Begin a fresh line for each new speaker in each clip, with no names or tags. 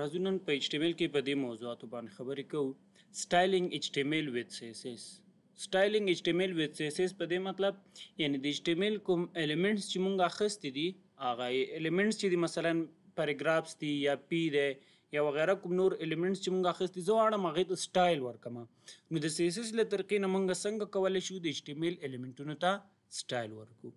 راځو نن په ایچ ټی ایم ایل کې په دې موضوعاتو باندې خبرې کوو سټایلینګ ایچ ټی ایم ایل وذ سی ایس ایس سټایلینګ ایچ ټی ایم ایل وذ سی ایس ایس په دې مطلب یعنی د ایچ ټی ایم ایل کوم الیمنټس چې مونږ اخیستي دي هغه الیمنټس چې دي مثلا پیراګرافز دي یا پی دی یا وغیرہ کوم نور الیمنټس چې مونږ اخیستي زه اړه مغه ته سټایل ورکم نو د سی ایس ایس له طریقې نه مونږ څنګه کولای شو د ایچ ټی ایم ایل الیمنټونو ته سټایل ورکو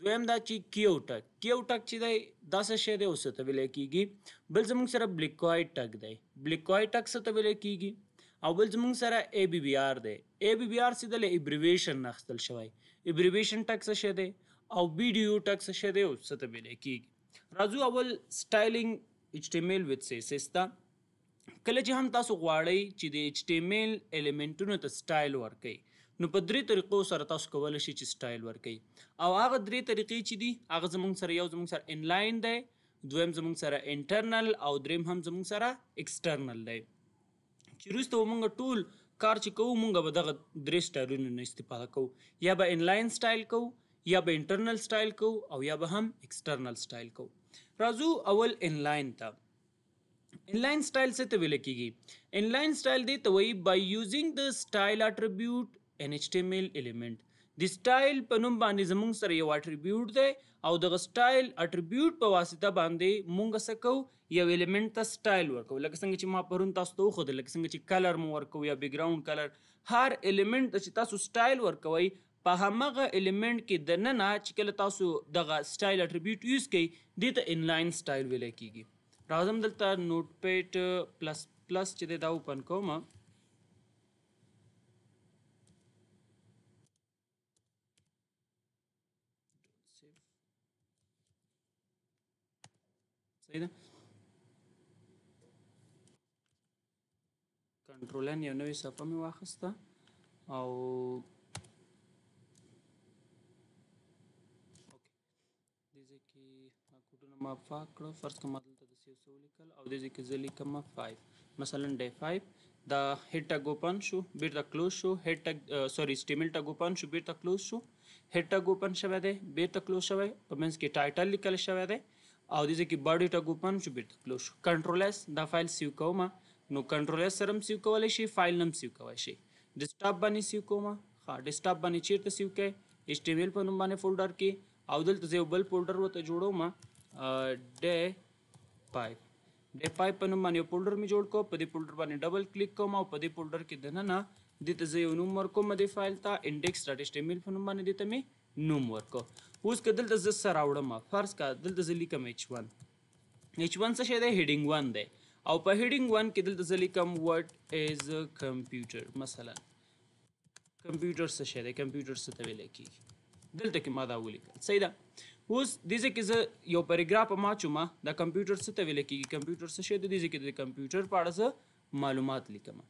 دویم دا چې کیو ټک کیو ټک چې دی دا څه شی دی اوس ته ویل کیږي بل زموږ سره بلیکوای ټک دی بلیکوای ټک څه ته ویل کیږي او بل زموږ سره ای بی بی آر دی ای بی بی آر سیدل ایبریویشن نخستل شوی ایبریویشن ټک څه شی دی او ویډیو ټک څه شی دی اوس ته ویل کیږي راځو اول سټایلینګ ایچ ټی ایم ایل وذ سیسس ته کله چې هم تاسو غواړئ چې د ایچ ټی ایم ایل الیمنټونو ته سټایل ورکړئ نو په درې طریقو سره تاسو کولای شئ چې سټایل ورکړئ او هغه درې طریقې چې دي هغه زموږ سره یو زموږ سره انلاین دی دویم زموږ سره انټرنل او دریم هم زموږ سره ایکسټرنل دی چې وروسته موږ ټول کار چې کوو موږ به دغه درې سټایلونو نه استفاده کوو یا به انلاین سټایل کوو یا به انټرنل سټایل کوو او یا به هم ایکسټرنل سټایل کوو راځو اول انلاین ته inline style سے طویل کی گئی inline style دی تو وہی by using the style attribute HTML element د سټایل په نوم باندې زمونږ سره یو اټریبیوټ دی او دغه سټایل اټریبیوټ په واسطه باندې مونږ څه کوو یو الیمنت ته سټایل ورکو لکه څنګه چې ما پرون تاسو ته وښودل لکه څنګه چې کلر مو ورکو یا بیکګراوند کلر هر الیمنت چې تاسو سټایل ورکوئ په همغه الیمنت کې د نه نه چې کله تاسو دغه سټایل اټریبیوټ یوز کړئ دې ته انلاین سټایل ویل کیږي راځم دلته نوټ پیډ پلس پلس چې دا اوپن کوم رولن یو نوې صفحه مې واخیسته او دې ځکه کوډونه ما پاک کړو فرض کوم دلته د سیو سو لیکل او دې ځکه زه لیکم 5 مثلا ډے 5 دا هډ ټاګ اوپن شو بیرته دا کلوز شو هډ ټاګ سوري سټیمل ټاګ اوپن شو بیرته دا کلوز شو هډ ټاګ اوپن شوه دی بیرته کلوز شوه په مینس کې ټایټل لیکل شوه دی او دې ځکه باډي ټاګ اوپن شو بیرته کلوز شو کنټرول اس دا فایل سیو کومه نو کنټرول اس سره سیو کولای شي فایل نم سیو کولای شي ډیسکټاپ باندې سیو کوم ها ډیسکټاپ باندې چیرته سیو کې ایچ ټی ایم ایل په نوم باندې فولډر کې او دلته یو بل فولډر وته جوړوم ډ پایپ ډ پایپ په نوم باندې فولډر می جوړ کو په دې فولډر باندې ډبل کلیک کوم او په دې فولډر کې دننه د ته یو نوم ورکوم د فایل ته index.html په نوم باندې دته می نوم ورکو اوس کدل د ز سره راوړم فرض کا دلته ز لیکم h1 h1 څه شی دی هډینګ 1 دی او په هډینګ 1 کې دلته ځلې کم وات از کمپیوټر مثلا کمپیوټر څه شی دی کمپیوټر څه ته ویل کیږي دلته کې ما دا ولیکل صحیح ده اوس دې ځکه زه یو پیراګراف ما چوما دا کمپیوټر څه ته ویل کیږي کمپیوټر څه شی دی دې ځکه د کمپیوټر په اړه څه معلومات لیکم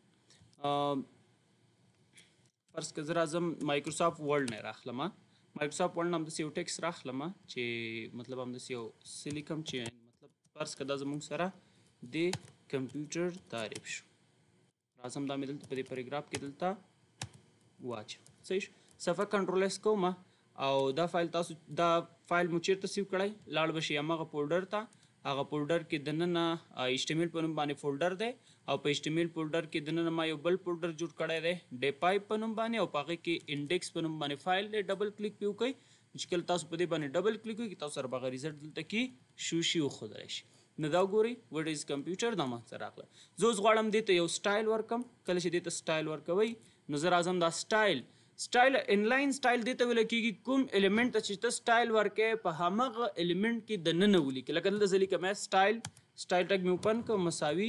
فرض که زه راځم مایکروسافټ ورلد نه راخلم مایکروسافټ ورلد نام د سیو ټیکس راخلم چې مطلب هم د سیو سلیکم چې مطلب فرض که دا زموږ سره د کمپیوټر تعریف شو راځم دا مې دلته په دې پاراګراف کې دلته واچ صحیح صفحه کنټرول اس کوم او دا فایل تاسو دا فایل مو چیرته سیو کړئ لاړ بشي هغه فولډر ته هغه فولډر کې دننه ایسټیمیل په نوم باندې فولډر دی او په ایسټیمیل فولډر کې دننه ما یو بل فولډر جوړ کړی دی ډی پایپ په نوم باندې او پاګه کې انډیکس په نوم باندې فایل دی ډبل کلیک پیو کوي مشکل تاسو په دې باندې ډبل کلیک کوي تاسو سره به رزلټ دلته کې شو شي خو درشي نه دا ګوري وډ از کمپیوټر دا منځته راغله زه اوس غواړم دې ته یو سټایل ورکم کله چې دې ته سټایل ورکوئ نو زه راځم دا سټایل سټایل انلاین سټایل دته ویل کیږي کوم الیمنٹ چې ته سټایل ورکې په همغه الیمنٹ کې د نن ولي کې لکه دلته ځلې کوم سټایل سټایل ټګ می اوپن کوم مساوي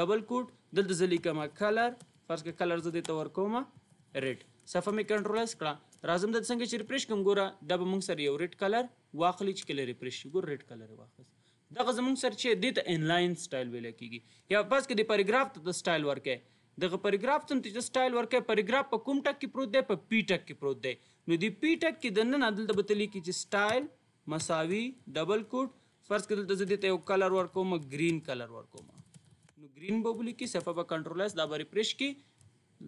ډبل کوټ دلته ځلې کوم کلر فرض کې کلر زه دته ورکوم ریډ صفه می کنټرول اس کړه راځم د څنګه چې ریفرش کوم ګوره دا به موږ سره یو ریډ کلر واخلې چې کله ریفرش ګور ریډ کلر واخلې دغه زمونږ سر چې دې ته انلاین سټایل ویل کیږي یا بس کې د پیراګراف ته د سټایل ورکې دغه پیراګراف ته چې سټایل ورکې پیراګراف په کوم ټک کې پروت دی په پی ټک کې پروت دی نو دی پی ټک کې د نن عدل د بتلی کې چې سټایل مساوي ډبل کوټ فرض کړل ته دې ته یو کلر ورکوم گرین کلر ورکوم نو گرین بوبلی کې صفه په کنټرول اس دا به ریفرش کی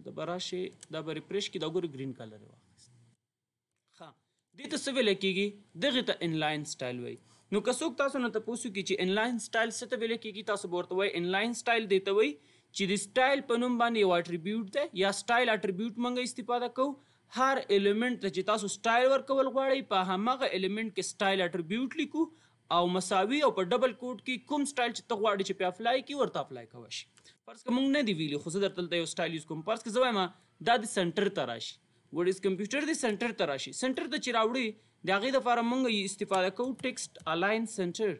دا به راشي دا به ریفرش کی دا ګور گرین کلر واخیست ها دې ته څه ویل کېږي دغه ته انلاین سټایل وایي نو که څوک تاسو نه تاسو کې چې انلاین سټایل څه ته ویل کېږي تاسو ورته وای انلاین سټایل دیته وای چې د سټایل په نوم باندې یو اټریبیوټ دی یا سټایل اټریبیوټ مونږه استفاده کوو هر الیمنٹ ته چې تاسو سټایل ورکول غواړئ په هغه الیمنٹ کې سټایل اټریبیوټ لیکو او مساوي او په ډبل کوټ کې کوم سټایل چې ته غواړې چې په اپلای کې ورته اپلای کوې شي فرض کوم نه دی ویلی خو زه درته یو سټایل یوز کوم فرض کې زوایم دا د سنټر ته راشي وړ از کمپیوټر د سنټر ته راشي سنټر ته چې راوړي د هغې دپاره مونږ استفاده کوو ټیکسټ الاین سنټر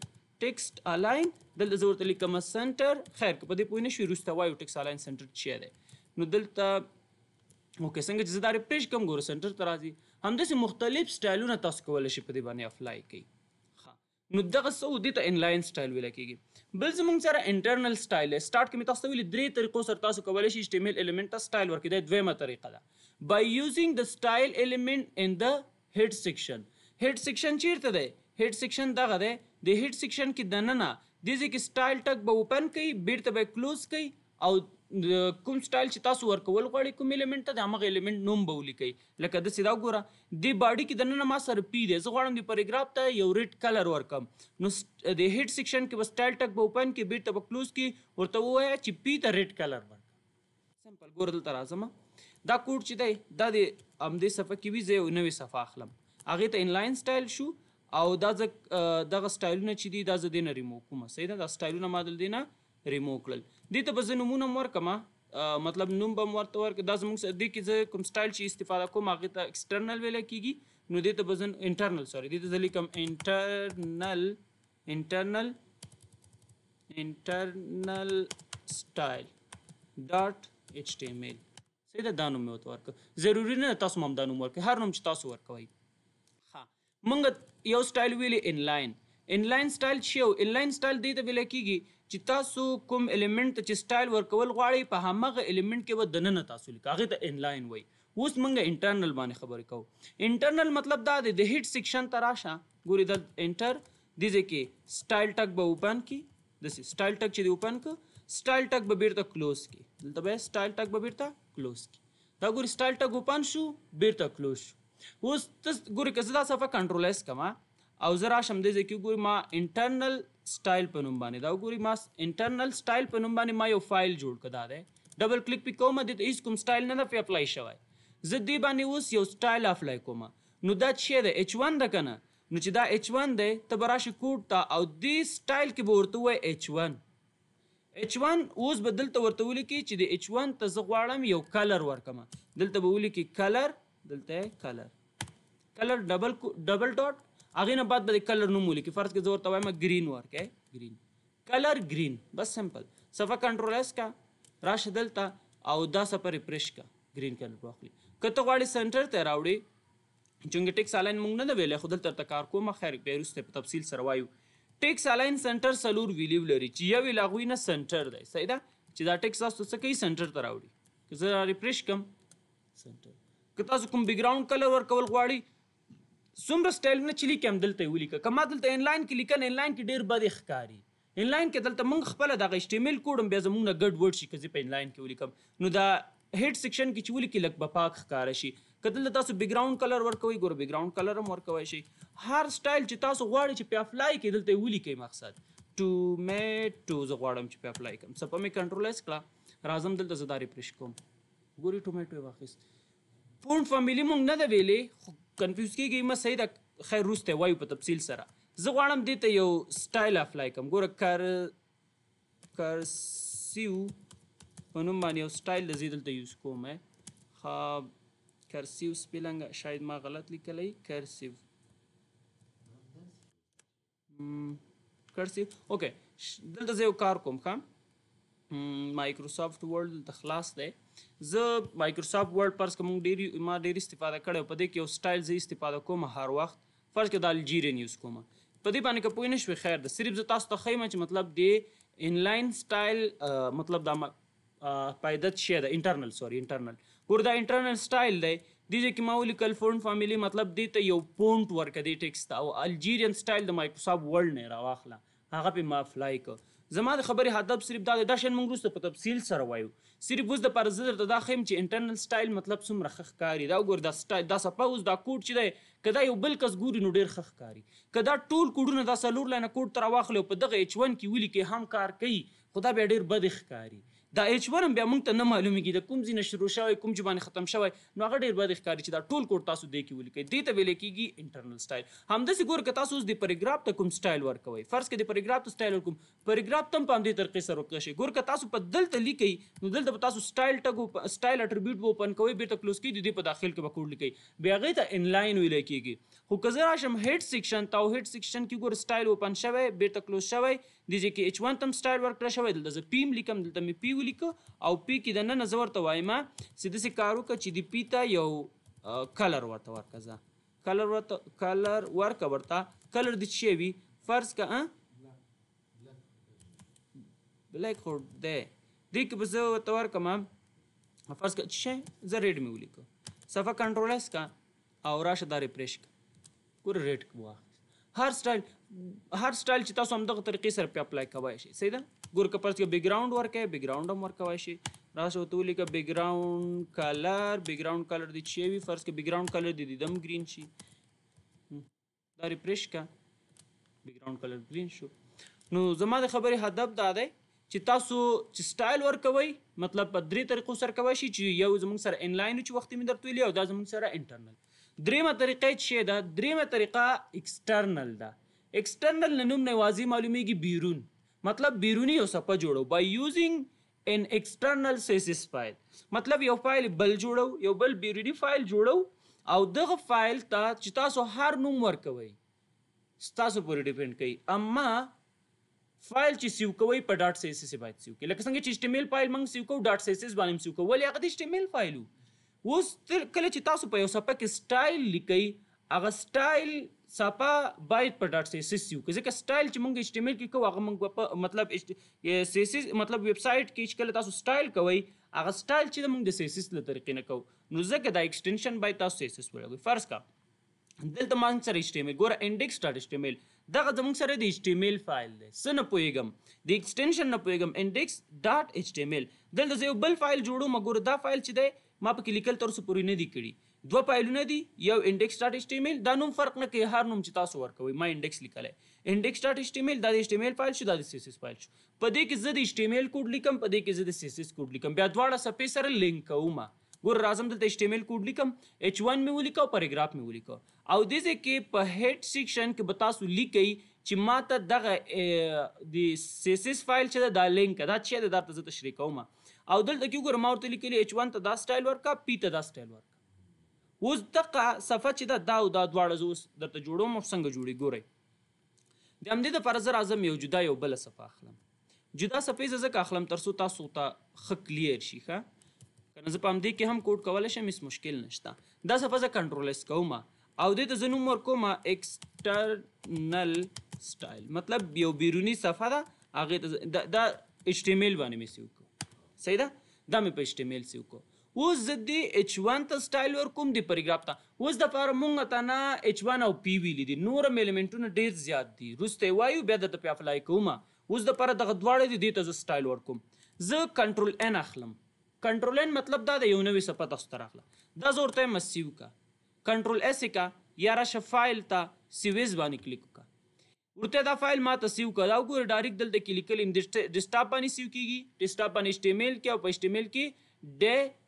ټیکسټ الاین دلته زه ورته لیکم سنټر خیر که په دې پوه نه شوي وروسته وایو ټیکسټ الاین سنټر څه دی نو دلته اوکې څنګه چې زه دا ریفریش کوم ګوره سنټر ته راځي همداسې مختلف سټایلونه تاسو کولی شئ په دې باندې اپلای کړئ نو دغه څه دې ته انلاین سټایل ویل کېږي بل زموږ سره انټرنل سټایل دی سټارټ کې مې تاسو ته ویلي درې طریقو سره تاسو کولی شئ ایچټیمیل ایلیمنټ ته سټایل ورکړئ دا دویمه طریقه ده بای یوزینګ د سټایل ایلیمنټ ان د هډ سیکشن هډ سیکشن چیرته دی هډ سیکشن دغه دی د هډ سیکشن کې دننه د دې کې سټایل ټک به اوپن کوي بیرته به کلوز کوي او کوم سټایل چې تاسو ورکول غواړئ کوم الیمنت ته د هغه الیمنت نوم به ولیکئ لکه د سیدا ګوره د باډي کې دننه ما سره پی دی زه غواړم د پاراګراف ته یو ریډ کلر ورکم نو د هډ سیکشن کې به سټایل ټک به اوپن کې بیرته به کلوز کې ورته ووایه چې پی ته ریډ کلر ورکړه سمپل ګوره دلته راځم دا کوډ چې دی دا د همدې صفحه کې وي زه یو نوې صفحه اخلم هغه ته انلاین سټایل شو او دا دغه سټایلونه چې دي دا زه دینه ریمو کوم صحیح ده دا سټایلونه ما دل دینه ریمو کړل دې ته به زه نمونه ورکم مطلب نوم به ورته ورک دا زموږ سره دې کې زه کوم سټایل چې استفاده کوم هغه ته ایکسټرنل ویل کیږي نو دې ته به زه انټرنل سوري دې ته زه لیکم انټرنل انټرنل انټرنل سټایل ډاټ ایچ ټی ایم ایل صحیح ده دا نوم مې ورته ورکړ ضروري نه تاسو هم دا نوم ورکړئ هر نوم چې تاسو ورکوئ مونږ یو سټایل ویلی انلاین انلاین سټایل شی او انلاین سټایل دې ته ویل کیږي چې تاسو کوم الیمنٹ چې سټایل ورکول غواړي په هغه الیمنٹ کې و دننه تاسو لیکاغه ته انلاین وای اوس مونږه انټرنل باندې خبرې کوو انټرنل مطلب دا دی د هیډ سیکشن تراشه ګوري د انټر دې ځکه سټایل ټک به اوپن کی د سټایل ټک چې دی اوپن ک سټایل ټک به بیرته کلوز کی دلته به سټایل ټک به بیرته کلوز کی دا ګوري سټایل ټک اوپن شو بیرته کلوز شو اوس ته ګورې که زه دا صفحه کنټرولایز کوم او زه راشم دې ځای کې وګورې ما انټرنل سټایل په نوم باندې دا وګورې ما انټرنل سټایل په نوم باندې ما یو فایل جوړ کړ دا دی ډبل کلیک پې کوم دې ته هیڅ کوم سټایل نه ده پې اپلای شوی زه دې باندې اوس یو سټایل اپلای کوم نو دا چې دی اچ ون ده که نه نو چې دا اچ ون دی ته به راشي کوډ ته او دې سټایل کې به ورته ووایي اچ ون H1 اوس بدلته ورته ولیکي چې د H1 ته زه غواړم یو کلر ورکم دلته به ولیکي کلر دلته کلر کلر ډبل ډبل ډاټ هغه نه بعد به کلر نوم ولیکي فرض کې زور ته وایم گرین ورکه گرین کلر گرین بس سمپل صفه کنټرول اس کا راشه دلته او دا صفه ریفرش کا گرین کلر واخلي کته غواړي سنټر ته راوړي چونګې ټیکس الاین مونږ نه ویلې خو دلته تکار کوم خیر به روسته په تفصیل سره وایو ټیکس الاین سنټر سلور ویلیو لري چې یو لاغوي نه سنټر دی صحیح ده چې دا ټیکس تاسو څه کوي سنټر ته راوړي که زه ریفرش کم سنټر که تاسو کوم بیکګراوند کلر ورکول غواړئ څومره سټایل نه چې لیکم دلته ولیکه که ما دلته انلاین کې لیکل انلاین کې ډیر بد ښکاري انلاین کې دلته موږ خپل د ایچ ټی ام ایل کوډ هم بیا زموږ نه ګډ ورډ شي که په انلاین کې ولیکم نو دا هډ سیکشن کې چې ولیکي لک بپاک ښکار شي کدل تاسو بیکګراوند کلر ورکوي ګور بیکګراوند کلر هم ورکوي شي هر سټایل چې تاسو غواړئ چې په اپلای کې دلته ولي کوي مقصد ټومیټو زه غواړم چې په اپلای کوم سپه مې کنټرول اس کړه راځم دلته زه دا ریفرش کوم ګوري ټومیټو واخیست پون فامیلی مونږ نه د ویلې خو کنفیوز کیږي ما صحیح د خیر روسته وایو په تفصیل سره زه غواړم دې ته یو سټایل اف لای کوم ګوره کار کرسیو په نوم باندې یو سټایل د زیدل ته یوز کوم ها کرسیو سپیلنګ شاید ما غلط لیکلی کرسیو کرسیو اوکې دلته زه یو کار کوم خام مایکروسافټ ورډ د خلاص دی زه مایکروسافټ ورډ پرس کوم ډیری ما ډیری استفاده کړم په دې کې یو سټایل زه استفاده کوم هر وخت فرض کې د الجیرین یوز کوم په دې باندې که پوه نه شوي خیر ده صرف زه تاسو ته ښیم چې مطلب دی انلاین سټایل مطلب دا پایدت شی ده انټرنل سوري انټرنل ګور دا انټرنل سټایل دی دې ځکه ما ولیکل فونټ فامیلی مطلب دې ته یو پونټ ورکړه دې ټیکس ته او الجیرین سټایل د مایکروسافټ ورډ نه راواخله هغه په ما فلای کړ زما د خبرې هدف صرف دا دی دا شین موږ وروسته په تفصیل سره وایو صرف اوس د پر زه درته دا خیم چې انټرنل سټایل مطلب څومره ښه ښکاري دا وګوره دا سټایل دا سپوز دا کوډ چې دی که دا یو بل کس ګوري نو ډېر ښه ښکاري که دا ټول کوډونه دا څلور لاینه کوډ ته راواخلي او په دغه اچ ون کې ولیکې هم کار کوي خو دا بیا ډېر بد ښکاري دا ایچ ورم بیا موږ ته نه معلومیږي د کوم ځینه شروع شوی کوم ژبانې ختم شوی نو هغه ډیر بد ښکاري چې دا ټول کوډ تاسو دې کې ولیکئ دې ته ویل کېږي انټرنل سټایل همداسې ګوره که تاسو اوس د پیراګراف ته کوم سټایل ورکوئ فرض کې د پیراګراف ته سټایل ورکوم پیراګراف ته هم په همدې طریقې سره ورکړی شي ګوره که تاسو په دلته لیکئ نو دلته به تاسو سټایل ټګ سټایل اټریبیوټ به اوپن کوئ بیرته کلوز کړئ د دې په داخل کې به کوډ لیکئ بیا هغې ته انلاین ویل کېږي خو که زه راشم هیډ سیکشن ته او هیډ سیکشن کې ګوره سټایل اوپن شوی بیرته کلوز شوی دې ځای کې H1 تم سټایل ورکړه شوی دلته زه P م لیکم دلته مې P ولیکه او P کې دننه زه ورته وایم چې داسې کار وکړه چې د P ته یو کلر ورته ورکړه زه کلر ورته کلر ورکړه ورته کلر د څه وي فرض کا بلیک هوډ دی دې کې به زه ورته ورکړم فرض کا څه زه ریډ مې ولیکه صفه کنټرول اس کا او راشه دا ریفریش کا ګور ریډ واخ هر سټایل هر سټایل چې تاسو هم دغه طریقې سره په اپلای کوای شئ صحیح ده ګور که پرس کې بیک گراوند ورکې بیک گراوند هم ورکوای شئ راشه تو لیکه بیک گراوند کلر بیک گراوند کلر د چی وی فرض کې بیک گراوند کلر د دې دم گرین شي دا ریفرش کا بیک گراوند کلر گرین شو نو زما د خبرې هدف دا دی چې تاسو چې سټایل ورکوي مطلب په درې طریقو سره کوي شي چې یو زمونږ سره انلاین چې وخت می درته ویلی او دا زمونږ سره انټرنل دریمه طریقه چې ده دریمه طریقه ایکسټرنل ده اکسټرنل نوم نه واضح معلومیږي بیرون مطلب بیرونی یو صفه جوړو بای یوزینګ ان اکسټرنل سیسس فایل مطلب یو فایل بل جوړو یو بل بیرونی فایل جوړو او دغه فایل ته تا چې تاسو هر نوم ورکوي تاسو پورې ډیپند کوي اما فایل چې سیو کوي په ډاټ سیسس باندې سیو کوي لکه څنګه چې ایچ ایل فایل موږ سیو کوو ډاټ سیسس باندې سیو کوو ولې هغه د ایچ ایل فایل وو اوس کله چې تاسو په یو صفحه کې سټایل لیکئ هغه سټایل ساپا باید په ډاټ سی اس یو ځکه سټایل چې موږ ایچ ټی ایم ایل کې کوو هغه موږ په مطلب سی اس مطلب ویب سټ کې چې کله تاسو سټایل کوئ هغه سټایل چې موږ د سی اس له طریقې نه کوو نو ځکه دا ایکسټینشن باید تاسو سی اس ولګوئ فرض کا دلته مان سره ایچ ټی ایم ایل ګوره انډیکس ډاټ ایچ ټی ایم ایل دغه زموږ سره د ایچ ټی ایم ایل فایل دی څه نه پوهېږم د ایکسټینشن نه پوهېږم انډیکس ډاټ ایچ ټی ایم ایل دلته زه یو بل فایل جوړوم ګوره دا فایل چې دی ما پکې لیکل تر اوسه پورې نه دی کړي دوه فایلونه دي یو index.html دا نوم فرق نه کوي هر نوم چې تاسو ورکوي ما index لیکلای index.html دا د html فایل شو دا د css فایل شو په دې کې زه د html کوډ لیکم په دې کې زه د css کوډ لیکم بیا دواړه صفحې سره لینک کوم ګور راځم دلته html کوډ لیکم h1 مې ولیکو پیراګراف مې ولیکو او دې کې په هډ سیکشن کې به تاسو لیکي چې ما ته دغه د css فایل چې دا لینک دا چې دا تاسو تشریح کوم او دلته کې ګور ما ورته لیکلي h1 ته دا سټایل ورکا p ته دا سټایل ورکا اوس دغه صفه چې دا دا او دا دواړه اوس درته جوړوم څنګه جوړي ګورئ د همدې د فرض راځم یو جدا یو بل صفه اخلم جدا صفه ځکه اخلم ترسو تاسو ته خ کلیر شي ښه کنه زه په همدې کې هم کوډ کولای شم هیڅ مشکل نشته دا صفه زه کنټرول اس کوم او دې ته زه نوم ورکوم اکسټرنل سټایل مطلب یو بیرونی صفه ده هغه دا, دا, دا HTML باندې مې سیو کو صحیح ده دا مې په HTML سیو کو اوس زه دې اچ 1 ته سټایل ورکوم دې پاراګراف ته اوس د پاره مونږ ته نه اچ 1 او پی ویل دي نور ایلیمنټونه ډیر زیات دي روسته وایو بیا د پی اپلای کوم اوس د پاره دغه دواړه دې ته زه سټایل ورکوم زه کنټرول ان اخلم کنټرول ان مطلب دا د یو نوې صفته ستر اخله دا زورته مسیو کا کنټرول اس کا یا راشه فایل ته سیویز باندې کلیک وکړه ورته دا فایل ما ته سیو کړه او ګور ډایرکټ دلته کلیکل ایم ډیسټاپ باندې سیو کیږي ډیسټاپ باندې ایچ ټی ایم ایل کې او په ایچ ټی ایم ایل کې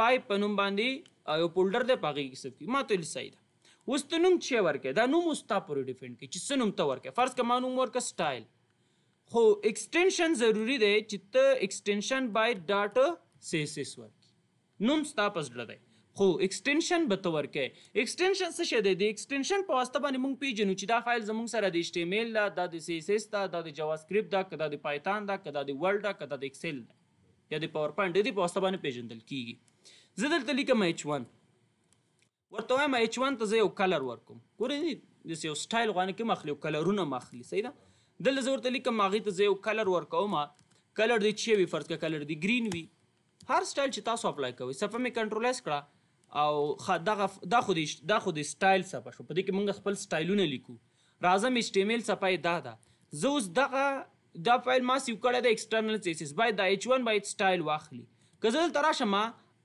پای په نوم باندې یو فولډر دی په هغه کې سب کې ما ته لسای ده اوس ته نوم چې ورکې دا نوم اوس تا پورې ډیپینډ کوي چې څه نوم ته ورکې فرض که ما نوم ورکړه سټایل خو ایکسټینشن ضروری دی چې ته ایکسټینشن بای ډاټا سیسس ورکې نوم ستا په زړه دی خو ایکسټینشن به ته ورکې ایکسټینشن څه شی دی د ایکسټینشن په واسطه باندې موږ پیژنو چې دا فایل زموږ سره د ایچ ټی ایم ایل دا د سی اس اس دا د جاوا سکرپټ دا کدا د پایتون دا کدا د ورلډ دا کدا د ایکسل یا د پاور پوینټ د دې په واسطه باندې پیژندل کیږي زه دلته لیکم اچ 1 ورته وایم اچ 1 ته زه یو کلر ورکوم ګورئ داس یو سټایل غوانه کې مخلی او کلرونه مخلی صحیح ده دلته زه ورته لیکم هغې ته زه یو کلر ورکوم کلر دې چې وي فرض کړه کلر دې گرین وي هر سټایل چې تاسو اپلای کوئ صفه مې کنټرول اس کړه او دغه دا خو دې دا خو دې سټایل صفه شو په دې کې موږ خپل سټایلونه لیکو راځم ایچ ټی ایم ایل صفه دا ده زه اوس دغه دا فایل ما سیو کړی د ایکسټرنل سیسس باید د ایچ 1 باید سټایل واخلي که زه دلته راشم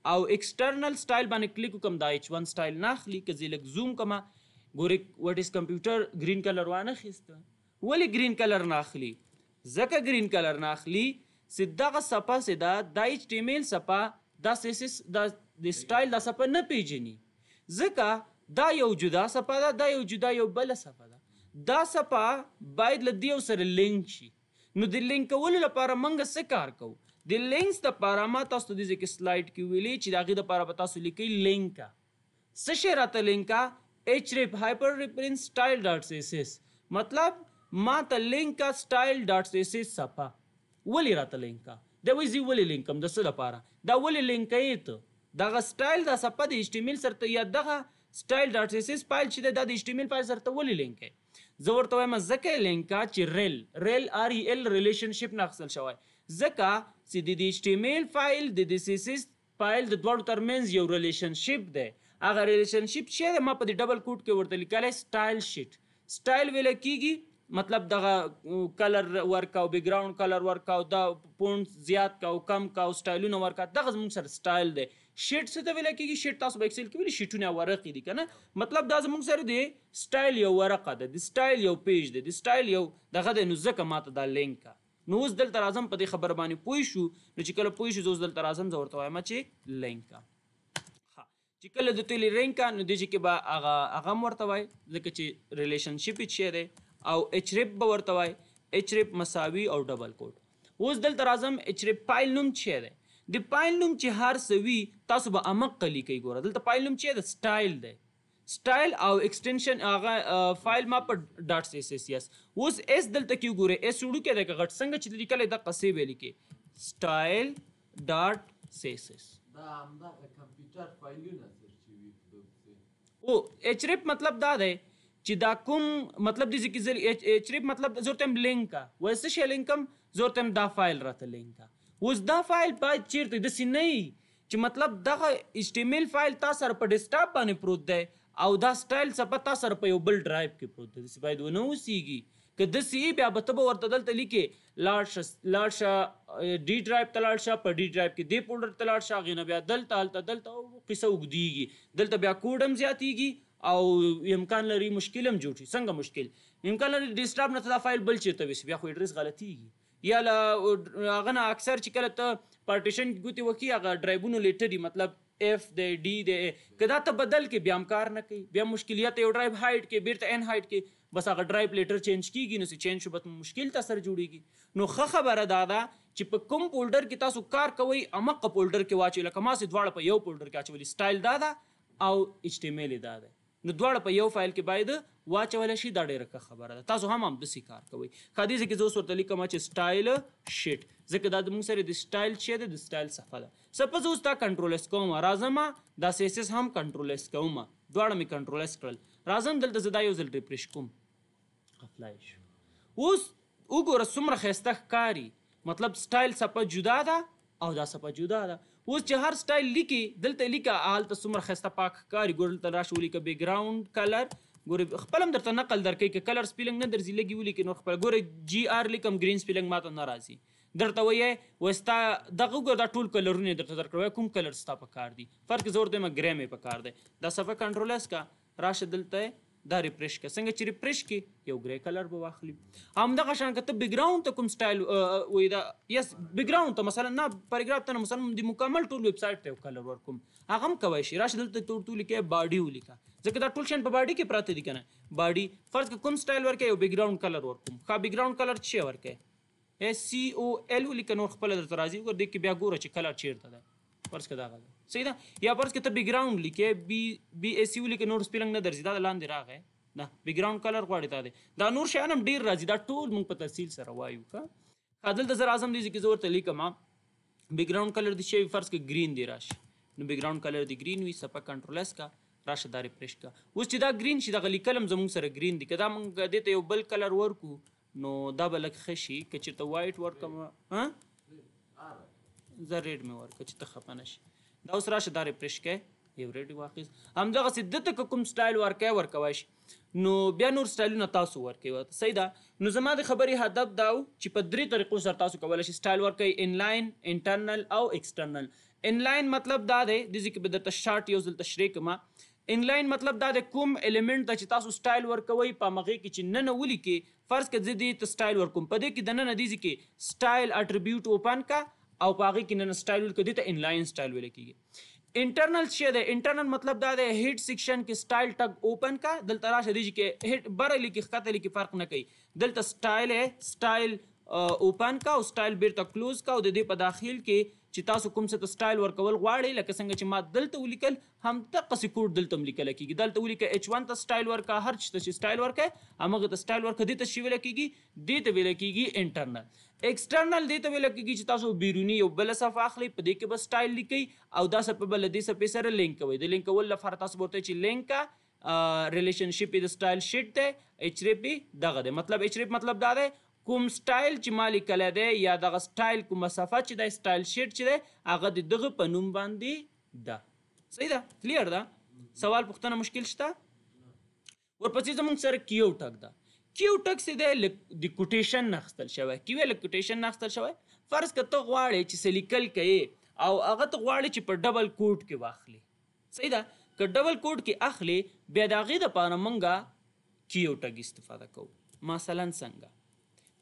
او ایکسټرنل سټایل باندې کلیک وکم دا اچ 1 سټایل نه اخلي که زه لږ زوم کما ګورې وټ از کمپیوټر گرین کلر وانه خسته ولې گرین کلر نه اخلي ځکه گرین کلر نه اخلي سدغه صفه سدا د ایچ ټی ایم ایل صفه د سیسس د سټایل د صفه نه پیژني ځکه دا یو جدا صفه ده دا یو جدا یو بل صفه ده دا صفه باید له دیو سره لینک شي نو د لینک کولو لپاره موږ څه کار کوو د لینکس د پاره ما تاسو ته د دې کې سلایډ کې ویلي چې دا غي د پاره به تاسو لیکي لینک څه شی راته لینک href hyperreference style.css مطلب ما ته لینک style.css صفه ولی راته لینک دا ویزي ولی لینکم د څه لپاره دا ولی لینک ایت دغه سټایل د صفه د HTML سره یا دغه style.css فایل چې د HTML فایل سره ولی لینک زه ورته وایم ځکه لینک چې rel rel r e l relationship نه اخیستل شوی ځکه چې د دې ایچ ټی ایم ایل فایل د دې سیسس فایل د دوړو ترمنځ یو ریلیشن شپ دی هغه ریلیشن شپ چې دی ما په دې ډبل کوټ کې ورته لیکلی سټایل شیټ سټایل ویل کیږي مطلب دغه کلر ورکاو بیک گراوند کلر ورکاو دا پونټ زیات کاو کم کاو سټایلونه ورکاو دغه زموږ سره سټایل دی شیټ څه ته ویل کېږي شیټ تاسو په ایکسل کې ویل شیټونه ورقې دي کنه مطلب دا زموږ سره دی سټایل یو ورقه ده د سټایل یو پیج ده د سټایل یو دغه د نو ځکه ماته دا لینک نو اوس دلته راځم په دې خبر باندې پوه شو نو چې کله پوه شو اوس دلته راځم زه ورته وایم چې لینکا ها چې کله د تلې لینکا نو د چې کې به هغه هغه ورته وای ځکه چې ریلیشن شپ چې ده او اچ ریپ به ورته وای اچ ریپ مساوي او ډبل کوټ اوس دلته راځم اچ ریپ فایل نوم چې ده د فایل نوم چې هر سوي تاسو به امق کلی کوي ګوره دلته فایل نوم چې ده سټایل ده سټایل او اکستنشن هغه فایل ما په ډاټ اس اس اس اوس اس دلته کې ګوره اس وډو کې د غټ څنګه چې لیکل د قصې ویل کې سټایل ډاټ اس اس دا همدا کمپیوټر فایلونه سرچوي او اچ ریپ مطلب دا دی چې دا کوم مطلب دې چې زل اچ ریپ مطلب زورته لینک کا وایسته شی لینک کم زورته دا فایل راته لینک کا اوس دا فایل باید چیرته د سینې چې مطلب دغه ایچ ټی ام ال فایل تاسو سره په ډیسکټاپ باندې پروت دی او دا سټایل څه پتا سره په یو بل ډرایو کې پروت دی چې باید ونه وسیږي که د سی بیا به ته ورته دلته لیکې لاړ لاړ شه ډی ډرایو ته لاړ شه په ډی ډرایو کې دی فولډر ته لاړ شه غینه بیا دلته هلته دلته قصه وګدیږي دلته بیا کوډم زیاتیږي او امکان لري مشکل هم جوړ شي څنګه مشکل امکان لري ډیسټرب نه دا فایل بل چیرته وي بیا خو اډرس غلطیږي یا له هغه نه اکثر چې کله ته پارټیشن ګوتې وکي هغه ډرایبونه لیټري مطلب اف دی ډی دی کدا ته بدل کې بیا کار نه کوي بیا مشکلیت یو ډرایو هایټ کې بیرته ان هایټ کې بس هغه ډرایو لیټر چینج کیږي نو چینج شو بته مشکل ته سر جوړیږي نو ښه خبره دا ده چې په کوم فولډر کې تاسو کار کوئ امقه فولډر کې واچوي لکه ما سي دواړه په یو فولډر کې اچولي سټایل دا ده او ایچ ټی ایم ایل دا ده نو دواړه په یو فایل کې باید واچول شي دا ډیره خبره ده تاسو هم هم د سی کار کوئ خادي ځکه زه ورته لیکم چې سټایل شیټ ځکه دا د موږ سره د سټایل شیټ د سټایل صفحه ده سپوز اوس دا کنټرول اس کوم راځم دا سیسس هم کنټرول اس کوم دواړه می کنټرول اس کړل راځم دلته زدا یو ځل ریفرش کوم افلای شو اوس وګوره څومره خسته ښکاری مطلب سټایل سپه جدا ده او دا سپه جدا ده اوس چې هر سټایل لیکي دلته لیکه حالت څومره خسته پاک ښکاری ګور دلته راشه لیکه بیک ګراوند کلر ګورې خپل هم درته نقل درکې کې کلر سپیلنګ نه درځي لګي ولي کې نو خپل ګورې جی آر لیکم گرین سپیلنګ ماته ناراضي درته وایي وستا دغه وګوره دا ټول کلرونه درته درکړو کوم کلر ستا په کار دی فرق زور دی مګ ګریم په کار دی دا صفه کنټرول اس کا راشه دلته دا ریفرش کا څنګه چې ریفرش کی یو ګری کلر به واخلي همدغه شان کته بیک ګراوند ته کوم سټایل وې دا یس بیک ګراوند ته مثلا نه پاراګراف ته مثلا د مکمل ټول ویب سټ ته کلر ورکوم هغه هم کوي شي راشه دلته ټول ټول کې باډي ولیکا ځکه دا ټول شین په باډي کې پراته دي کنه باډي فرض کوم سټایل ورکې یو بیک ګراوند کلر ورکوم خا بیک ګراوند کلر چې ورکې اس سی او ال ولیک نور خپل درته راځي وګور دې کې بیا ګوره چې کلر چیرته ده پرس کې دا غل صحیح ده یا پرس کې ته بیک گراوند لیکې بی بی اس سی ولیک نور سپیلنګ نه درځي دا لاندې راغې دا بیک گراوند کلر غواړي تا ده دا نور شیان هم ډیر راځي دا ټول موږ په تفصیل سره وایو کا خادل د زر اعظم دې کې زور ته لیکم بیک گراوند کلر دې شی فرض کې گرین دی راشي نو بیک گراوند کلر دې گرین وي سپه کنټرول اس کا راشه دا ریفرش کا اوس چې دا گرین شي دا غلی کلم زموږ سره گرین دی که دا موږ دې ته یو بل کلر ورکو نو دا بلک خشي کچې ته وایټ ورکم ها زه ریډ مې ورک چې ته خپه نشي دا اوس راشه دا ریفرش کې یو ریډ واقعي همدغه سدته کوم سټایل ورکه ورکوي شي نو بیا نور سټایلونه تاسو ورکوي صحیح ده نو زما د خبرې هدف دا چې په درې طریقو سره تاسو کولای شي سټایل ورکوي انلاین انټرنل او ایکسټرنل انلاین مطلب دا دی د ځکه به د شارټ یو ځل تشریح کما انلاین مطلب دا د کوم الیمنت ته چې تاسو سټایل ورکوي په مغه کې چې نن ولي کې فرض کې زه دې ته سټایل ورکوم په دې کې د نن دې کې سټایل اټریبیوټ اوپن کا او پاغه کې نن سټایل ورکو دي ته انلاین سټایل ویل کېږي انټرنل شی دی انټرنل مطلب دا دی هیډ سیکشن کې سټایل ټګ اوپن کا دلته راشه دی چې هیډ بره لیکي خطه لیکي فرق نه کوي دلته سټایل ہے سټایل اوپن کا او سټایل بیرته کلوز کا او د دې په داخل کې چې تاسو کوم څه ته سټایل ورکول غواړئ لکه څنګه چې ما دلته ولیکل هم تقسی کوډ دلته هم لیکل کیږي دلته ولیکه h1 ته سټایل ورکا هر څه ته سټایل ورکا همغه ته سټایل ورکا دې ته شی ویل کیږي دې ته ویل کیږي انټرنل ایکسټرنل دې ته ویل کیږي چې تاسو بیرونی یو بل صف اخلي په دې کې بس سټایل لیکي او دا سب په بل دې سب سره لینک کوي د لینک ول لپاره تاسو ورته چې لینک ریلیشنشپ د سټایل شیټ دی اچ ریپ دغه دی مطلب اچ ریپ مطلب دا دی کوم سټایل چې مالی کله دی یا دغه سټایل کوم مسافه چې دی سټایل شیټ چې دی هغه د دغه په نوم باندې ده صحیح ده کلیر ده سوال پوښتنه مشکل شته ورپسې زمونږ سره کیو ټک ده کیو ټک سي دی د کوټیشن نخستل شوی کیو له کوټیشن نخستل شوی فرض کته غواړي چې سلیکل کړي او هغه ته غواړي چې په ډبل کوټ کې واخلي صحیح ده که ډبل کوټ کې اخلي بیا د هغې د پاره مونږه کیو ټک استفاده کوو مثلا څنګه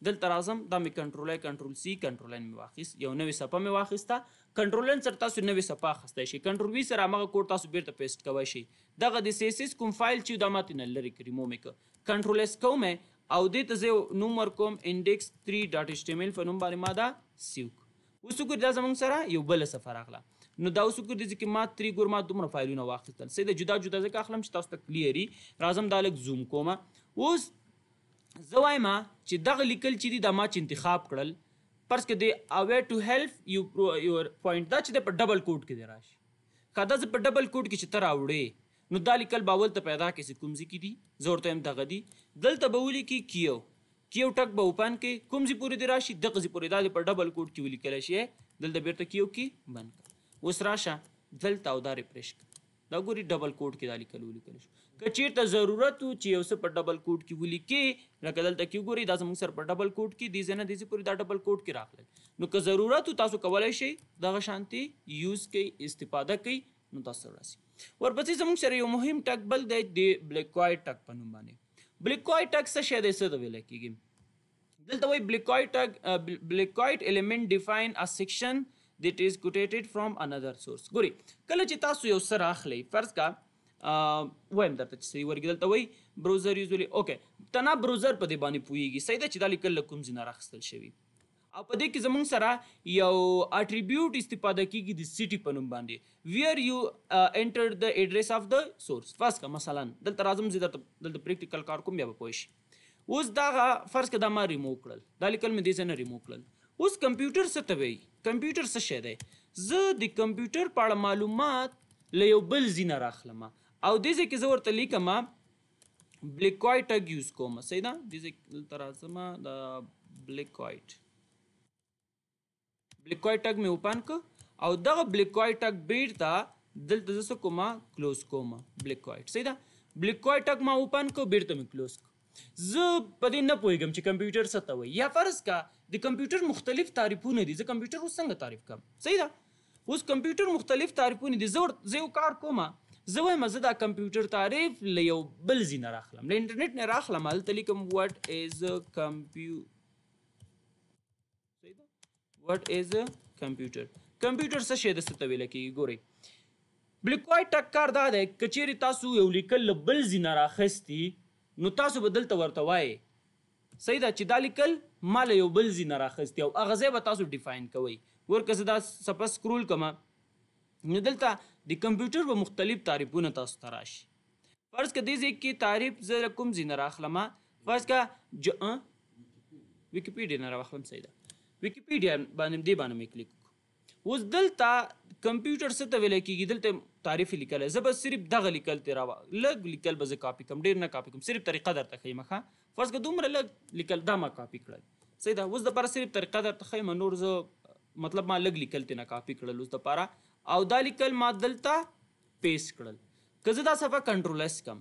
دلته راځم دا می کنټرول ای کنټرول سی کنټرول ان می واخیست یو نوې صفه می واخیسته کنټرول ان سره تاسو نوې صفه اخیستی شئ کنټرول وی سره هغه کوډ تاسو بیرته پیسټ کوی شئ دغه د سی اس کوم فایل چې دا ماته نه لري ریمو می کنټرول اس کوم او دې ته زه نوم ورکوم انډیکس 3.html په نوم باندې ما دا سیو اوس وګورئ دا زمونږ سره یو بل صفه راغله نو دا اوس وګورئ چې ما تری ګور ما دومره فایلونه واخیستل سیده جدا جدا ځکه اخلم چې تاسو ته کلیری راځم دا لک زوم کومه اوس زه وایم چې دغه لیکل چې دي دا ما چې انتخاب کړل پرس کې دی اوی ټو هیلپ یو یور پوینټ دا چې په ډبل کوټ کې دی راشي کدا چې په ډبل کوټ کې چې تر راوړې نو دا لیکل باول ته پیدا کې کوم ځکه دي زور ته هم دغه دي دلته به ولي کې کیو کیو ټک به اوپن کې کوم ځای پورې دی راشي دغه ځای پورې دا په ډبل کوټ کې ولیکل شي دلته بیرته کیو کې بند اوس راشه دلته او دا ریفریش دا ګوري ډبل کوټ کې دا لیکل ولیکل شو کچیر ته ضرورت چې یو څه په ډبل کوډ کې ولیکې لکه دلته کې ګوري دا زموږ سره په ډبل کوډ کې دي ځنه دي پورې دا ډبل کوډ کې راغلی نو که ضرورت تاسو کولای شئ دغه شانتي یوز کوي استفاده کوي نو تاسو راسي ورپسې زموږ سره یو مهم ټک بل دی د بلیکوای ټک په نوم باندې بلیکوای ټک څه شی دی څه ته ویل کېږي دلته وایي بلیکوای ټک بلیکوایټ الیمنټ ډیفاین ا سیکشن دیټ از کوټیټډ فرام انذر سورس ګوري کله چې تاسو یو سره اخلي فرض کا وایم درته چې صحیح ورګ دلته وای بروزر یوزلی اوکې تنا بروزر په دې باندې پويږي صحیح ده چې دا لیکل کوم ځینې راخستل شوی او په دې کې زمونږ سره یو اټریبیوټ استفاده کیږي د سیټي په نوم باندې ویئر یو انټر د اډرس اف د سورس فرض کا مثلا دلته راځم زه درته دلته پریکټیکل کار کوم بیا به پوه شي اوس دا فرض که دا ما ریمو کړل دا لیکل مې دې ځای نه ریمو کړل اوس کمپیوټر څه ته وایي کمپیوټر څه شی دی زه د کمپیوټر په اړه معلومات له یو بل ځینه راخلم او دې ځکه زه ورته لیکم بلیکوای ټګ یوز کوم صحیح ده دې ځکه راځم د بلیکوایټ بلیکوای ټګ مې اوپن ک او دغه بلیکوای ټګ بیرته دلته زه کومه کلوز کوم بلیکوایټ صحیح ده بلیکوای ټګ ما اوپن کو بیرته مې کلوز کو زه په دې نه پوهیږم چې کمپیوټر څه ته وایي یا فرض کا د کمپیوټر مختلف تعریفونه دي زه کمپیوټر اوس څنګه تعریف کوم صحیح ده اوس کمپیوټر مختلف تعریفونه دي زه زه کار کومه زه وایم زه دا کمپیوټر تعریف له یو بل ځای نه راخلم له انټرنیټ نه راخلم هلته لیکم وټ از کمپیو وټ از کمپیوټر کمپیوټر څه شی د څه ته ویل کېږي ګورئ بلکوای ټک کار دا دی که چیرې تاسو یو لیکل له بل ځای نه راخیستي نو تاسو به دلته ورته وایئ صحیح ده چې دا لیکل ما له یو بل ځای نه راخیستي او هغه ځای به تاسو ډیفاین کوئ ورکه زه دا سپه سکرول کومه نو دلته د کمپیوټر به مختلف تعریفونه تاسو ته راشي فرض کړه دې ځای کې تعریف زه کوم ځای نه راخلم فرض کړه ج ویکیپیډیا نه راخلم صحیح ده ویکیپیډیا باندې دې باندې مې کلیک اوس دلته کمپیوټر څه ته ویل کېږي دلته تعریف لیکل زه به صرف دغه لیکل تیرا لګ لیکل به زه کاپی کوم ډیر نه کاپی کوم صرف طریقه درته ښیمه ښه فرض که دومره لګ لیکل دا ما کاپی کړل صحیح ده اوس دپاره صرف طریقه درته ښیمه نور زه مطلب ما لګ لیکل تی نه کاپی کړل اوس دپاره او دا لیکل ما دلته پیس کړل که زه دا صفحه کنټرول اس کم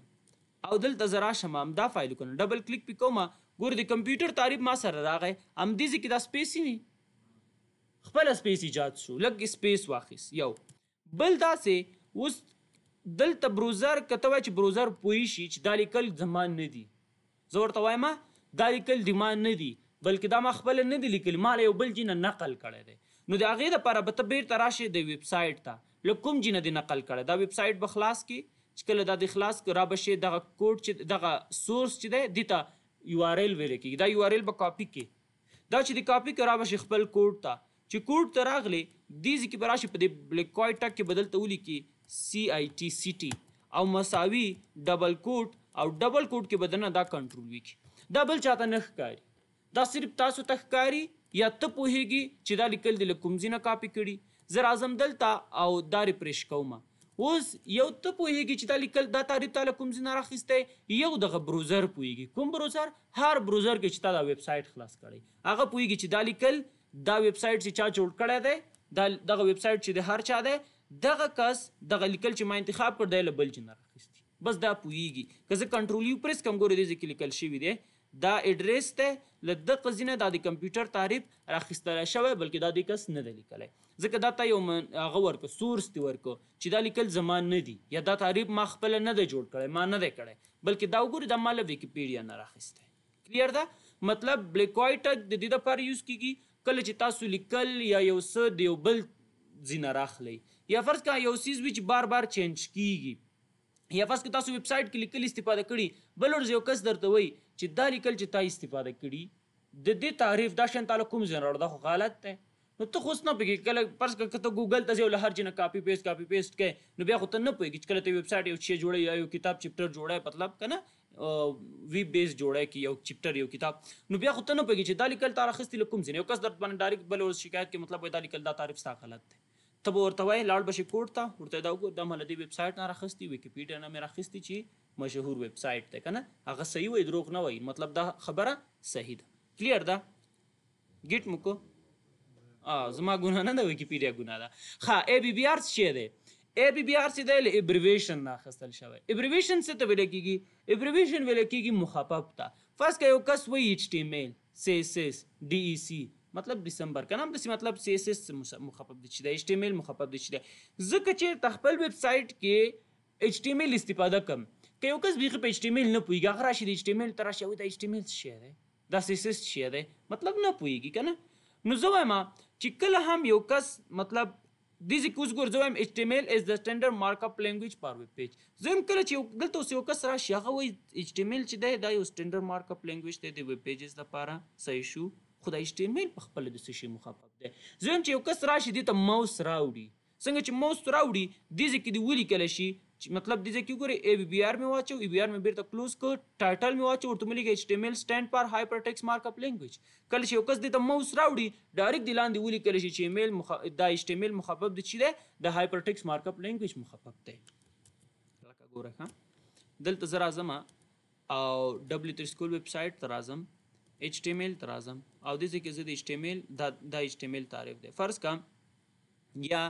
او دلته زه راشم همدا فایل کوم ډبل کلیک پې کوم ګور د کمپیوټر تعریف ما سره راغی همدې ځای کې دا سپیس نه خپل سپیس ایجاد شو لږ سپیس واخیست یو بل داسې اوس دلته بروزر کته وای چې بروزر پوه شي چې دا لیکل زما نه دي زه ورته وایم دا لیکل دما نه دي بلکې دا ما خپل نه دي لیکل ما یو بل جینه نقل کړی دی نو د هغې لپاره به ته بیرته راشې د ویب سایټ ته له کوم جینه دې نقل کړی دا ویب سایټ به خلاص کړي چې کله دا د خلاص را به شي دغه کوډ چې دغه سورس چې دی دې ته یو آر ایل ویل کېږي دا یو آر ایل به کاپي کړي دا چې د کاپي کړه را به شي خپل کوډ ته چې کوډ ته راغلی دې ځکه به راشي په دې بلیک کوای ټک کې بدلته ولیکي سی آی ټي سی ټي او مساوي ډبل کوټ او ډبل کوټ کې بدنه دا کنټرول وکړي دا بل چاته نه ښکاري دا صرف تاسو ته ښکاري یا ته پوهیږي چې دا لیکل د کوم ځینه کاپی کړي زه راځم دلته او دارې پرېش کوم اوس یو ته پوهیږي چې دا لیکل دا تاریخ تعالی کوم ځینه راخسته یو دغه بروزر پوهیږي کوم بروزر هر بروزر کې چې تا دا ویب سټ خلاص کړي هغه پوهیږي چې دا لیکل دا ویب سټ چې چا جوړ کړی دی دا دغه ویب سټ چې د هر چا دی دغه کس دغه لیکل چې ما انتخاب کړ دی له بل جن راخستی بس دا پوهیږي که زه کنټرول یو پریس کوم ګورې دې کې لیکل شوی دی دا اډریس ته ل د قزینه د کمپیوټر تعریف راخستل شوی بلکې دا د کس نه دی لیکلی ځکه دا ته یو هغه ورکو سورس دی ورکو چې دا لیکل زمان نه دی یا دا تعریف ما خپل نه دی جوړ کړی ما نه دی کړی بلکې دا وګوري دا مال ویکیپیډیا نه راخسته کلیر ده مطلب بلیک وایټ د دې لپاره یوز کیږي کله چې تاسو لیکل یا یو څه دی بل زینه راخلی یا فرض کا یو سیز وچ بار بار چینج کیږي یا پس که تاسو ویب سټ کې لیکل استفاده کړي بل ورځ یو کس درته وایي چې دا لیکل چې تا استفاده کړي د دې تعریف دا شین تعلق کوم ځای راوړ دا خو غلط دی نو ته خو نه پېږې کله پرس که ته ګوګل ته ځې او له هر چي نه کاپي پیسټ کاپي پیسټ کې نو بیا خو ته نه پوهېږي چې کله ته ویب سټ یو شی جوړی یا یو کتاب چپټر جوړی مطلب که نه وی بیس جوړی کی یو چپټر یو کتاب نو بیا خو ته نه پوهېږي چې دا لیکل تا راخیستې له کوم ځای یو کس درته باندې ډایرکټ بل ورځ شکایت کې مطلب دا لیکل دا تعریف ستا غلط دی ته به ورته وای لاړ بشي کوډ ته ورته دا وګور د مله دی ویب سټ نه راخستی ویکیپیډیا نه مې راخستی چې مشهور ویب سټ ته کنه هغه صحیح وای دروغ نه وای مطلب دا خبره صحیح ده کلیر ده ګیټ مکو زما ګناه نه ده ویکیپیډیا ګناه ده ها ای بی بی آر څه دی ای بی بی آر څه دی له ایبریویشن نه اخستل شوی ایبریویشن څه ته ویل کیږي ایبریویشن ویل کیږي مخفف ته فرض که یو کس وی ایچ ټی ایم ایل سی اس اس ڈی ای سی مطلب دسمبر کنه هم د مطلب سی اس اس مخفف دي چې د ایچ ټی ام ال مخفف دي چې ځکه چې تخپل ویب سټ کې ایچ ټی ام ال استفاده کم که یو کس بیخي په ایچ ټی ام ال نه پوهیږي هغه راشي د ایچ ټی ام ال ته راشي وایي دا ایچ ټی ام ال څه شی دی دا سی اس اس شی دی مطلب نه پوهیږي که نه نو زه وایم چې کله هم یو کس مطلب دیز ایکوز ګرځوم ایچ ټی ام ال از د سټانډرد مارک اپ لینګویج پر ویب پیج زم کله چې دلته اوس یو کس راشي هغه وایي ایچ ټی ام ال چې دی دا یو سټانډرد مارک اپ لینګویج دی د ویب پیجز لپاره صحیح شو خدای ایچ ټی ایم ایل په خپل د څه شي مخاطب دی زم چې یو کس راشي دې ته موس راوړي څنګه چې موس راوړي دې ځکه دی ولي کله شي چې مطلب دې ځکه ګوري ای بی بی آر مې واچو ای بی آر مې بیرته کلوز کو ټایټل مې واچو ورته ملي ایچ ټی ایم ایل سټاند فار هایپر ټیکس مارک اپ لینګویج کله چې یو کس دې ته موس راوړي ډایرکټ دی لاندې ولي کله شي چې ایمیل مخ... دا ایچ ټی ایم ایل مخاطب دي چې د هایپر ټیکس مارک اپ لینګویج مخاطب دی لکه ګوره ښه دلته زه راځم او ډبلیو تر سکول ویب سایټ ته راځم ایچ ټی ام ایل تر اعظم او د دې کې زه د ایچ ټی ام ایل دا ایچ ټی ام ایل تعریف دی فرض کا یا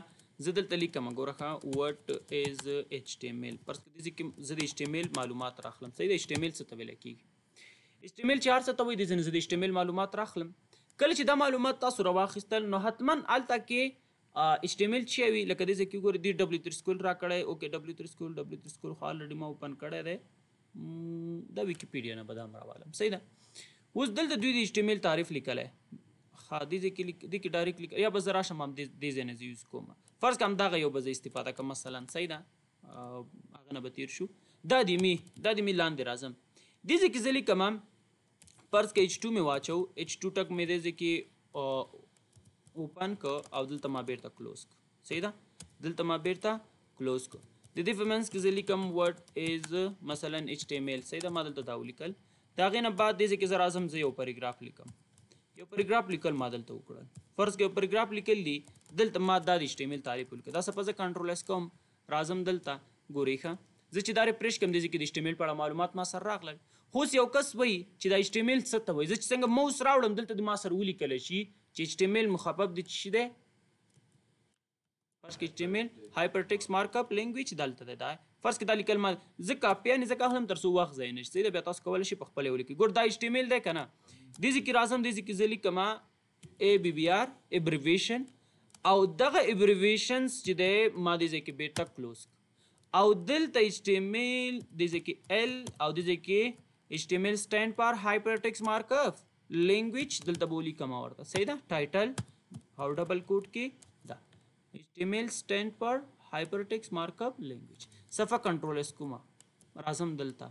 زه دلته لیکم ګورخه وات از ایچ ټی ام ایل پرس د دې کې زه د ایچ ټی ام ایل معلومات راخلم صحیح د ایچ ټی ام ایل څه ته ویل کیږي ایچ ټی ام ایل 4 څه ته وایي د زه د ایچ ټی ام ایل معلومات راخلم کله چې دا معلومات تاسو راوخستل نو حتما الته کې ایچ ټی ام ایل چې وی لکه دې کې ګورې دی ډبلیو 3 سکول را کړای اوکې ډبلیو 3 سکول ډبلیو 3 سکول خو الریډي ما اوپن کړی دی دا ویکیپیډیا نه به دا مراوالم صحیح ده اوس دلته دوی د ایچ تعریف لیکل ها دې کې دې کې ډایرکټ لیکل یا بس راشم هم دې ځای نه یوز کوم فرض کوم دا یو بز استفاده کوم مثلا صحیح ده هغه نه بتیر شو دا دې می دا دې می لاندې راځم دې ځای کې ځلې کوم فرض کې ایچ 2 می واچو ایچ 2 ټک می دې ځای کې اوپن کو او دلته ما بیرته کلوز صحیح ده دلته ما بیرته کلوز کو د دې فمنس کې ځلې کوم ورډ از مثلا ایچ ټی ایم ایل صحیح ده ما دلته دا ولیکل دا غینه بعد دې کې زر اعظم زه یو پیراګراف لیکم یو پیراګراف لیکل ما دلته وکړل فرض کې یو پیراګراف لیکل دي دلته ما دا د اشتمل تعریف وکړ دا سپزه کنټرول اس کوم رازم دلته ګوريخه زه چې دا ریفرش کوم د دې کې د اشتمل په اړه معلومات ما سره راغلل خو یو کس وای چې د اشتمل څه ته وای زه چې څنګه موس راوړم دلته د ما سره ولیکل شي چې اشتمل مخفف د چی دی فرض کې اشتمل هایپر ټیکس مارک اپ لینګویج دلته دی فرض کې دا لیکل ما زه کاپی نه زه کوم تر څو وخت ځای نشي دا بیا تاسو کولای شي په خپل ولیکي ګور دا ایچ ټی ایم ایل دی کنه دې ځکه راځم دې ځکه زه لیکم ا بی بی آر ابریویشن او دغه ابریویشنز چې دی ما دې ځکه بیٹا کلوز او دلته ایچ ټی ایم ایل دې ځکه ال او دې ځکه ایچ ټی ایم ایل سټاند پر هایپر ټیکس مارک اپ لینګویج دلته بولی کما ورته صحیح ده ټایټل او ډبل کوټ کې دا HTML stand for hypertext markup language صفه کنټرول اس کوم راځم دلته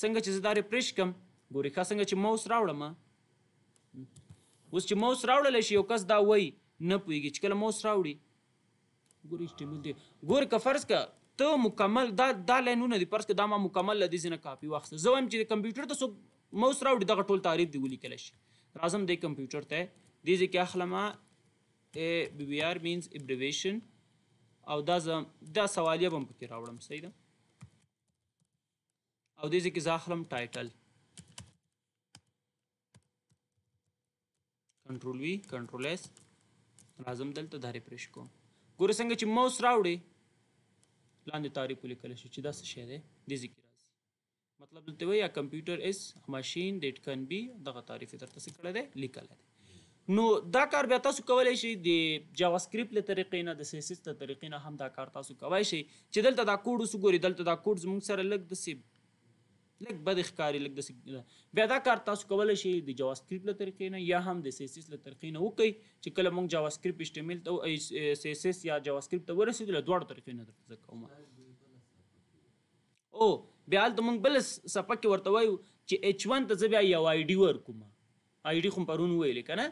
څنګه چې زدارې پرش کم ګوري ښه څنګه چې موس راوړم اوس چې موس راوړل شي یو کس دا وای نه پويږي چې کله موس راوړي ګوري چې دی ګور که فرض که ته مکمل دا دا لینونه دي پرس که دا ما مکمل لدی زنه کاپی وخت زه هم چې کمپیوټر ته سو موس راوړي دغه ټول تعریف دی ولیکل شي راځم د کمپیوټر ته دې ځکه اخلمه a BBR means abbreviation او دا دا سوالیه به هم پکې راوړم صحیح ده او دې ځای کې زه اخلم ټایټل کنټرول وی کنټرول اس راځم دلته دا ریفرش کوم ګوره څنګه چې موس راوړي لاندې تعریف ولیکل شي چې دا څه شی دی دې ځای کې راځي مطلب دلته وایي کمپیوټر از ماشین دیټ کن بی دغه تعریف یې درته څه کړی دی لیکلی دی نو دا کار بیا تاسو کولای شئ د جاوا سکرپټ له طریقې نه د سیسس له طریقې نه هم دا کار تاسو کولای شئ چې دلته دا کوډ وسګوري دلته دا کوډ زموږ سره لګ د سی لګ بد ښکاری لګ د سی بیا دا کار تاسو کولای شئ د جاوا سکرپټ له طریقې نه یا هم د سیسس له طریقې نه وکړي چې کله موږ جاوا سکرپټ استعمال ته سیسس یا جاوا سکرپټ ته ورسېږو له دوه طریقې نه درته کوم او بیا د موږ بل صفه کې ورته وایو چې H1 ته زبیا یو آی ډی ورکوم آی ډی خو پرون ویل کنه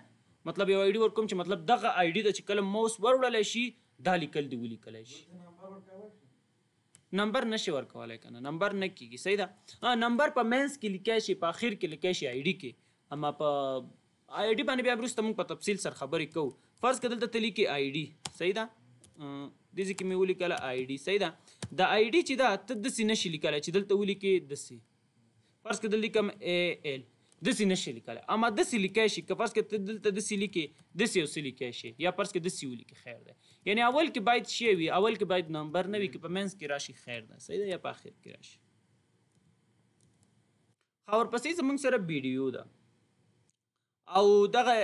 مطلب یو ایډي ورکوم چې مطلب دغه ایډي د چې کلم موس وروړل شي دا لیکل دی ولیکل شي نمبر نشي ورکولای کنه نمبر نه کیږي صحیح ده نمبر په مینس کې لیکای شي په اخر کې لیکای شي آی ډی کې اما په آی ډی باندې بیا ورسته موږ په تفصیل سره خبرې کوو فرض کدل ته لیکي آی ډی صحیح ده د دې کې مې ولیکله آی ډی صحیح ده د آی ډی چې دا ته د سینې شي لیکل چې دلته ولیکي د سی فرض کدل لیکم ای ال د سې نشي لیکل اما د سې لیکای شي که فرض کړه دلته د سې لیکي د سې اوس لیکای شي یا فرض کړه د سې ولیکي خیر ده یعنی اول کې باید شی وي اول کې باید نمبر نه وي که په منځ کې راشي خیر ده صحیح ده یا په اخر کې راشي خاور پسې زمونږ سره ویډیو ده او دغه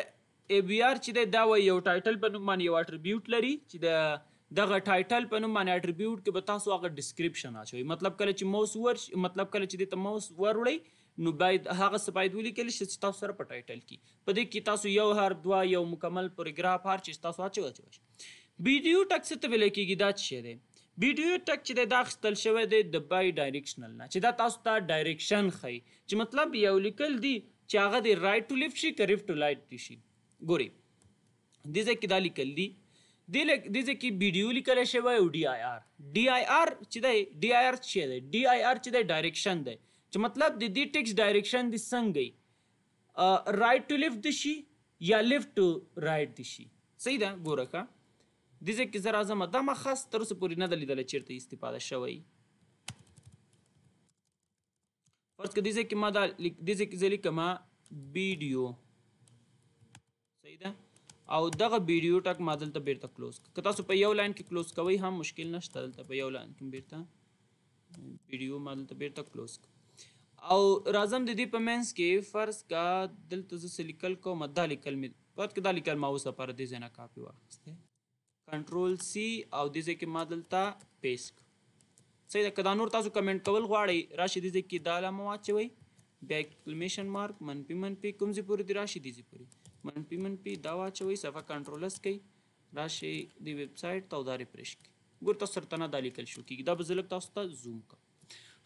ای بی آر چې دا وایي یو ټایټل په نوم باندې یو اټریبیوټ لري چې د دغه ټایټل په نوم باندې اټریبیوټ کې به تاسو هغه ډسکرپشن اچوي مطلب کله چې موس ور مطلب کله چې د موس ور وړي نو باید هغه څه باید ولیکل شي چې تاسو سره په ټایټل کې په دې کې تاسو یو هر دوا یو مکمل پروګراف هر چې تاسو اچو اچو ویډیو ټکس ته ویل کېږي دا څه دی ویډیو ټک چې دا خستل شوی دی د بای ډایرکشنل نه چې دا تاسو ته ډایرکشن خي چې مطلب یو لیکل دی چې هغه دی رائټ ټو لیفټ شي که لیفټ ټو رائټ دی شي ګوري دې ځکه دا لیکل دی دې دې کې ویډیو لیکل شوی او ډي آی آر ډي آی آر چې دی ډي آی آر چې دی ډي آی آر چې دی ډایرکشن دی چې مطلب د دې ټیکس ډایریکشن د څنګه رائټ ټو لیفټ دي شي یا لیفټ ټو رائټ دي شي صحیح ده ګورکه د دې کې زرا زما دا ما خاص تر اوسه پورې نه ده لیدل چیرته استفاده شوی فرض کړه دې کې ما دا دې کې ځلې کما ویډیو صحیح ده او دغه ویډیو ټک ما دلته بیرته کلوز که تاسو په یو لاین کې کلوز کوئ هم مشکل نشته دلته په یو لاین کې بیرته ویډیو ما دلته بیرته کلوز او رازم د دې په مینس کې فرض کا دلته زه سلیکل کوم دا لیکل می پات کې دا لیکل ماوس لپاره دې ځنه کاپی واخسته کنټرول سی او دې ځکه ما دلته پیسټ صحیح ده کدا نور تاسو کمنټ کول غواړئ راشي دې ځکه دا لا مو اچوي بیا اکسکلمیشن مارک منفي منفي کوم ځای پورې دی راشي دې پورې منفي منفي دا واچوي صفه کنټرولس کوي راشي دی ویب سټ ته دا ریفرش کوي ګور تاسو ترتنه دا لیکل شو کیږي دا به زلک تاسو ته زوم کا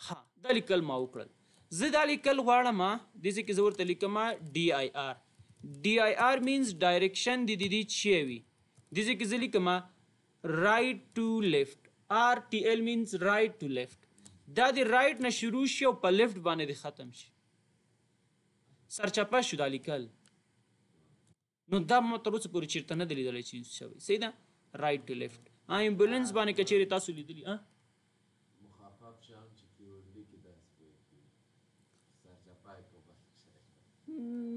ها دا لیکل ما وکړل زه دا لیکل غواړم د ځکه زور ته لیکم ډي آی آر ډي آی آر مینز ډایرکشن د دې دې چی وي د ځکه زه لیکم رائټ ټو لیفټ آر ټي ال مینز رائټ ټو لیفټ دا د رائټ نه شروع شي او په لیفټ باندې ختم شي سرچپه شو دا لیکل نو دا مو تر اوسه پورې چیرته نه دی لیدلی چې شوی صحیح ده رائټ ټو لیفټ امبولانس باندې کچېرې تاسو لیدلی ها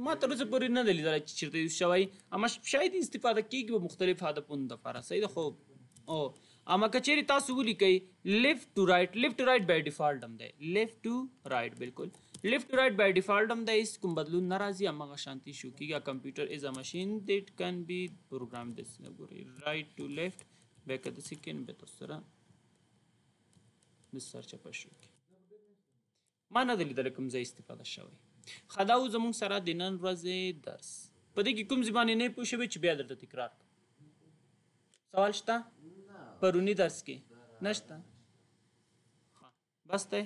ما تر اوسه پورې نه دی لیدلی چې چېرته یوز شوی اما شاید استفاده کېږي به مختلف هدفونو دپاره صحیح ده خو او اما که چېرې تاسو ولیکئ لیفټ ټو رایټ لیفټ ټو رایټ بای ډیفالټ هم دی لیفټ ټو رایټ بالکل لیفټ ټو رایټ بای ډیفالټ هم دی هیڅ کوم بدلون نه راځي هماغه شانتي شو کېږي کمپیوټر از ا ماشین دیټ کن بي پروګرام دس ګورئ رایټ ټو لیفټ بیا که داسې کین بیا تاسو سره د سرچپه شو کې ما نه دی لیدلی کوم ځای استفاده شوی خدا او زموږ سره د نن ورځې درس په دې کې کوم زبانې نه پوه شوې چې بیا درته تکرار سوال شته پرونی درس کې نشته بس ته